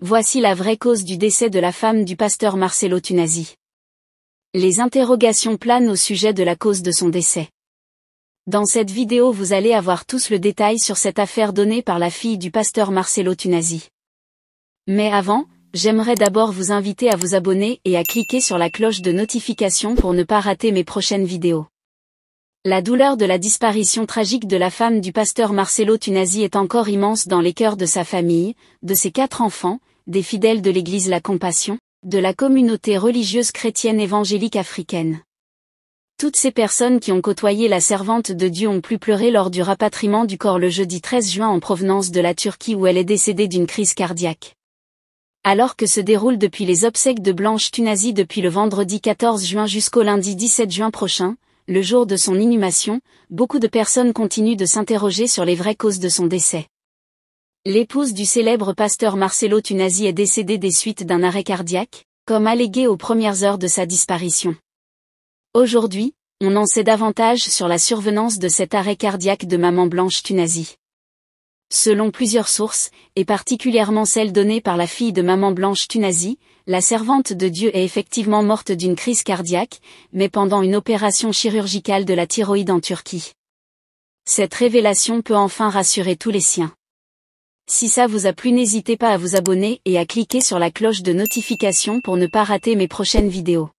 Voici la vraie cause du décès de la femme du pasteur Marcelo Tunasi. Les interrogations planent au sujet de la cause de son décès. Dans cette vidéo vous allez avoir tous le détail sur cette affaire donnée par la fille du pasteur Marcelo Tunasi. Mais avant, j'aimerais d'abord vous inviter à vous abonner et à cliquer sur la cloche de notification pour ne pas rater mes prochaines vidéos. La douleur de la disparition tragique de la femme du pasteur Marcelo Tunasi est encore immense dans les cœurs de sa famille, de ses quatre enfants, des fidèles de l'Église La Compassion, de la communauté religieuse chrétienne évangélique africaine. Toutes ces personnes qui ont côtoyé la servante de Dieu ont plus pleuré lors du rapatriement du corps le jeudi 13 juin en provenance de la Turquie où elle est décédée d'une crise cardiaque. Alors que se déroule depuis les obsèques de Blanche Tunasi depuis le vendredi 14 juin jusqu'au lundi 17 juin prochain, le jour de son inhumation, beaucoup de personnes continuent de s'interroger sur les vraies causes de son décès. L'épouse du célèbre pasteur Marcelo Tunasi est décédée des suites d'un arrêt cardiaque, comme allégué aux premières heures de sa disparition. Aujourd'hui, on en sait davantage sur la survenance de cet arrêt cardiaque de Maman Blanche Tunasi. Selon plusieurs sources, et particulièrement celle donnée par la fille de Maman Blanche Tunasi, la servante de Dieu est effectivement morte d'une crise cardiaque, mais pendant une opération chirurgicale de la thyroïde en Turquie. Cette révélation peut enfin rassurer tous les siens. Si ça vous a plu n'hésitez pas à vous abonner et à cliquer sur la cloche de notification pour ne pas rater mes prochaines vidéos.